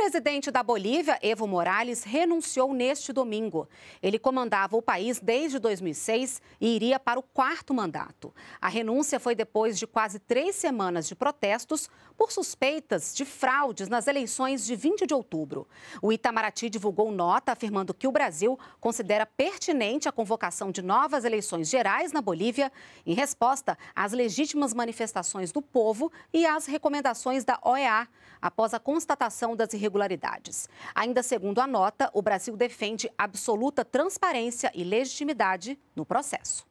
presidente da Bolívia, Evo Morales, renunciou neste domingo. Ele comandava o país desde 2006 e iria para o quarto mandato. A renúncia foi depois de quase três semanas de protestos por suspeitas de fraudes nas eleições de 20 de outubro. O Itamaraty divulgou nota afirmando que o Brasil considera pertinente a convocação de novas eleições gerais na Bolívia em resposta às legítimas manifestações do povo e às recomendações da OEA após a constatação das irregularidades irregularidades. Ainda segundo a nota, o Brasil defende absoluta transparência e legitimidade no processo.